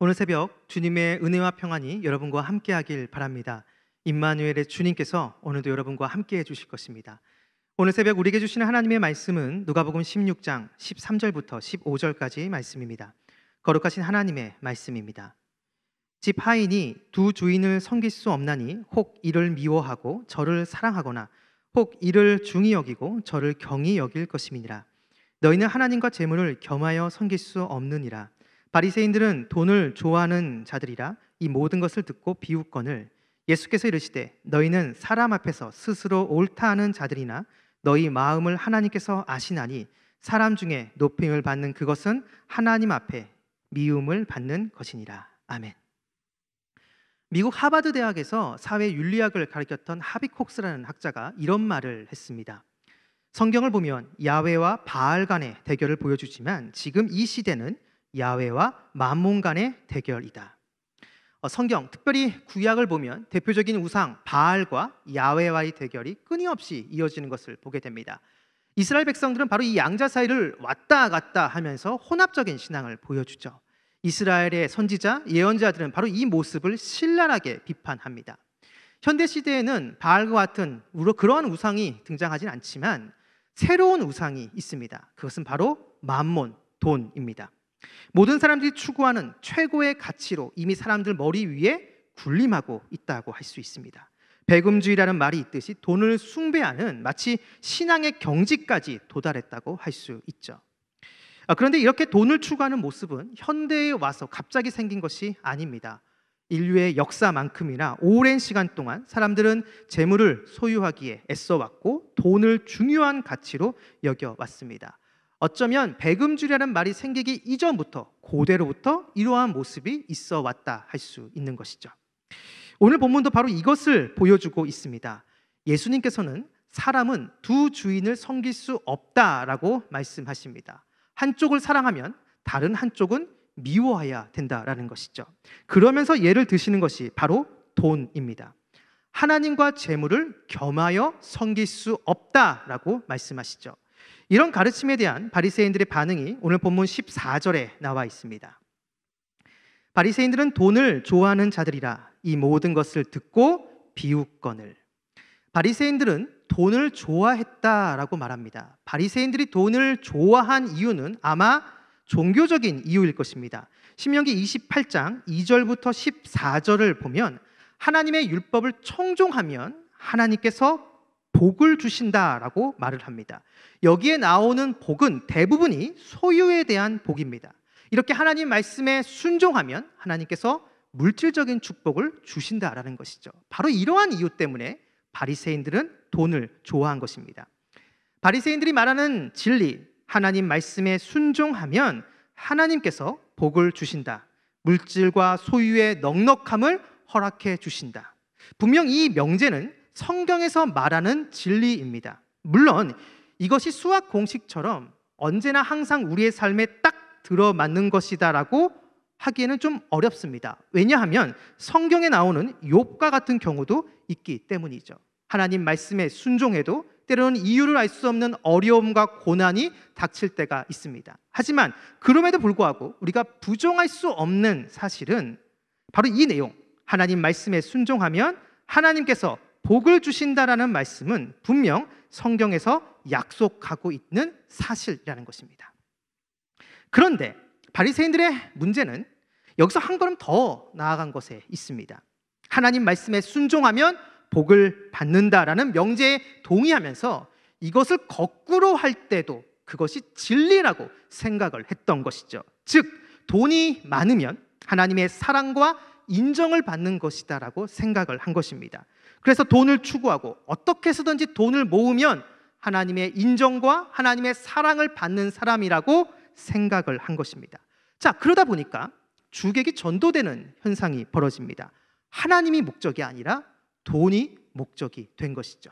오늘 새벽 주님의 은혜와 평안이 여러분과 함께하길 바랍니다. 임마누엘의 주님께서 오늘도 여러분과 함께해 주실 것입니다. 오늘 새벽 우리에게 주시는 하나님의 말씀은 누가복음 16장 13절부터 15절까지 말씀입니다. 거룩하신 하나님의 말씀입니다. 집 하인이 두 주인을 섬길 수 없나니 혹 이를 미워하고 저를 사랑하거나 혹 이를 중히 여기고 저를 경히 여길 것임이니라. 너희는 하나님과 재물을 겸하여 섬길 수 없느니라. 바리새인들은 돈을 좋아하는 자들이라 이 모든 것을 듣고 비웃건을 예수께서 이르시되 너희는 사람 앞에서 스스로 옳다 하는 자들이나 너희 마음을 하나님께서 아시나니 사람 중에 높임을 받는 그것은 하나님 앞에 미움을 받는 것이니라. 아멘. 미국 하버드 대학에서 사회 윤리학을 가르쳤던 하비콕스라는 학자가 이런 말을 했습니다. 성경을 보면 야훼와 바알 간의 대결을 보여주지만 지금 이 시대는 야외와 만몸 간의 대결이다. 어, 성경, 특별히 구약을 보면 대표적인 우상 바알과 야외와의 대결이 끊임없이 이어지는 것을 보게 됩니다. 이스라엘 백성들은 바로 이 양자 사이를 왔다 갔다 하면서 혼합적인 신앙을 보여주죠. 이스라엘의 선지자, 예언자들은 바로 이 모습을 신랄하게 비판합니다. 현대 시대에는 바알과 같은 그러한 우상이 등장하진 않지만 새로운 우상이 있습니다. 그것은 바로 만몬, 돈입니다. 모든 사람들이 추구하는 최고의 가치로 이미 사람들 머리 위에 군림하고 있다고 할 수 있습니다. 배금주의라는 말이 있듯이 돈을 숭배하는 마치 신앙의 경지까지 도달했다고 할 수 있죠. 아, 그런데 이렇게 돈을 추구하는 모습은 현대에 와서 갑자기 생긴 것이 아닙니다. 인류의 역사만큼이나 오랜 시간 동안 사람들은 재물을 소유하기에 애써왔고 돈을 중요한 가치로 여겨왔습니다. 어쩌면 배금주라는 말이 생기기 이전부터 고대로부터 이러한 모습이 있어 왔다 할 수 있는 것이죠. 오늘 본문도 바로 이것을 보여주고 있습니다. 예수님께서는 사람은 두 주인을 섬길 수 없다라고 말씀하십니다. 한쪽을 사랑하면 다른 한쪽은 미워해야 된다라는 것이죠. 그러면서 예를 드시는 것이 바로 돈입니다. 하나님과 재물을 겸하여 섬길 수 없다라고 말씀하시죠. 이런 가르침에 대한 바리새인들의 반응이 오늘 본문 14절에 나와 있습니다. 바리새인들은 돈을 좋아하는 자들이라 이 모든 것을 듣고 비웃건을 바리새인들은 돈을 좋아했다라고 말합니다. 바리새인들이 돈을 좋아한 이유는 아마 종교적인 이유일 것입니다. 신명기 28장 2절부터 14절을 보면 하나님의 율법을 청종하면 하나님께서 복을 주신다라고 말을 합니다. 여기에 나오는 복은 대부분이 소유에 대한 복입니다. 이렇게 하나님 말씀에 순종하면 하나님께서 물질적인 축복을 주신다라는 것이죠. 바로 이러한 이유 때문에 바리새인들은 돈을 좋아한 것입니다. 바리새인들이 말하는 진리, 하나님 말씀에 순종하면 하나님께서 복을 주신다. 물질과 소유의 넉넉함을 허락해 주신다. 분명 이 명제는 성경에서 말하는 진리입니다. 물론 이것이 수학 공식처럼 언제나 항상 우리의 삶에 딱 들어맞는 것이다라고 하기에는 좀 어렵습니다. 왜냐하면 성경에 나오는 욥과 같은 경우도 있기 때문이죠. 하나님 말씀에 순종해도 때로는 이유를 알 수 없는 어려움과 고난이 닥칠 때가 있습니다. 하지만 그럼에도 불구하고 우리가 부정할 수 없는 사실은 바로 이 내용. 하나님 말씀에 순종하면 하나님께서 복을 주신다라는 말씀은 분명 성경에서 약속하고 있는 사실이라는 것입니다. 그런데 바리새인들의 문제는 여기서 한 걸음 더 나아간 것에 있습니다. 하나님 말씀에 순종하면 복을 받는다라는 명제에 동의하면서 이것을 거꾸로 할 때도 그것이 진리라고 생각을 했던 것이죠. 즉 돈이 많으면 하나님의 사랑과 인정을 받는 것이다라고 생각을 한 것입니다. 그래서 돈을 추구하고 어떻게 쓰든지 돈을 모으면 하나님의 인정과 하나님의 사랑을 받는 사람이라고 생각을 한 것입니다. 자, 그러다 보니까 주객이 전도되는 현상이 벌어집니다. 하나님이 목적이 아니라 돈이 목적이 된 것이죠.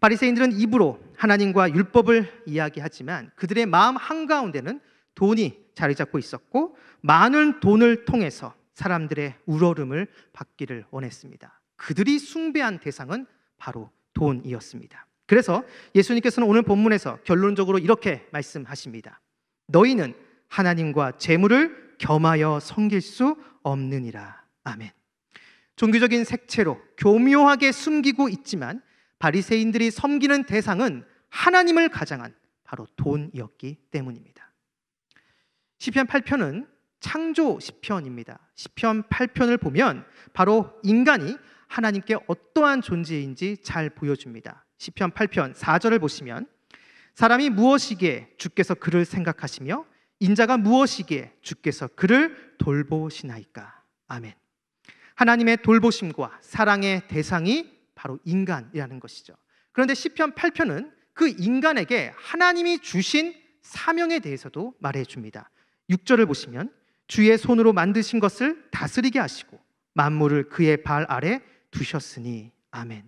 바리새인들은 입으로 하나님과 율법을 이야기하지만 그들의 마음 한가운데는 돈이 자리 잡고 있었고 많은 돈을 통해서 사람들의 우러름을 받기를 원했습니다. 그들이 숭배한 대상은 바로 돈이었습니다. 그래서 예수님께서는 오늘 본문에서 결론적으로 이렇게 말씀하십니다. 너희는 하나님과 재물을 겸하여 섬길 수 없느니라. 아멘. 종교적인 색채로 교묘하게 숨기고 있지만 바리새인들이 섬기는 대상은 하나님을 가장한 바로 돈이었기 때문입니다. 시편 8편은 창조 시편입니다. 시편 8편을 보면 바로 인간이 하나님께 어떠한 존재인지 잘 보여줍니다. 시편 8편 4절을 보시면 사람이 무엇이기에 주께서 그를 생각하시며 인자가 무엇이기에 주께서 그를 돌보시나이까. 아멘. 하나님의 돌보심과 사랑의 대상이 바로 인간이라는 것이죠. 그런데 시편 8편은 그 인간에게 하나님이 주신 사명에 대해서도 말해 줍니다. 6절을 보시면 주의 손으로 만드신 것을 다스리게 하시고 만물을 그의 발 아래 부셨으니 아멘.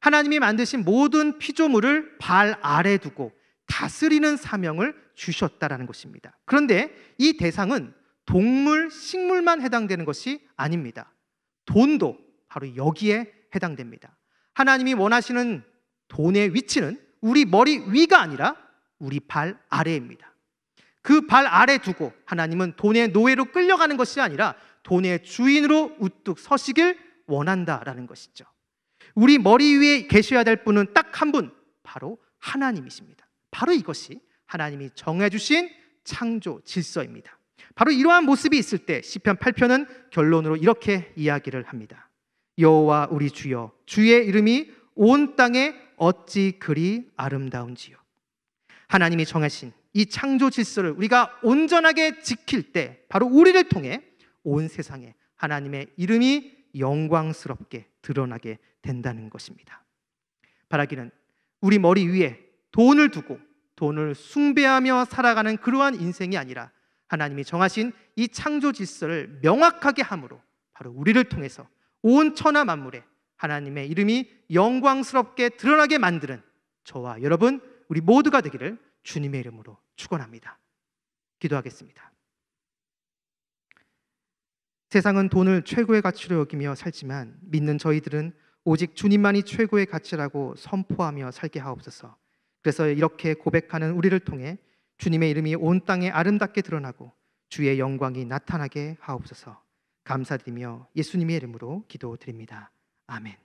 하나님이 만드신 모든 피조물을 발 아래 두고 다스리는 사명을 주셨다라는 것입니다. 그런데 이 대상은 동물, 식물만 해당되는 것이 아닙니다. 돈도 바로 여기에 해당됩니다. 하나님이 원하시는 돈의 위치는 우리 머리 위가 아니라 우리 발 아래입니다. 그 발 아래 두고 하나님은 돈의 노예로 끌려가는 것이 아니라 돈의 주인으로 우뚝 서시길 원한다라는 것이죠. 우리 머리 위에 계셔야 될 분은 딱 한 분, 바로 하나님이십니다. 바로 이것이 하나님이 정해주신 창조 질서입니다. 바로 이러한 모습이 있을 때 시편 8편은 결론으로 이렇게 이야기를 합니다. 여호와 우리 주여 주의 이름이 온 땅에 어찌 그리 아름다운지요. 하나님이 정하신 이 창조 질서를 우리가 온전하게 지킬 때 바로 우리를 통해 온 세상에 하나님의 이름이 영광스럽게 드러나게 된다는 것입니다. 바라기는 우리 머리 위에 돈을 두고 돈을 숭배하며 살아가는 그러한 인생이 아니라 하나님이 정하신 이 창조 질서를 명확하게 함으로 바로 우리를 통해서 온 천하 만물에 하나님의 이름이 영광스럽게 드러나게 만드는 저와 여러분 우리 모두가 되기를 주님의 이름으로 축원합니다. 기도하겠습니다. 세상은 돈을 최고의 가치로 여기며 살지만 믿는 저희들은 오직 주님만이 최고의 가치라고 선포하며 살게 하옵소서. 그래서 이렇게 고백하는 우리를 통해 주님의 이름이 온 땅에 아름답게 드러나고 주의 영광이 나타나게 하옵소서. 감사드리며 예수님의 이름으로 기도드립니다. 아멘.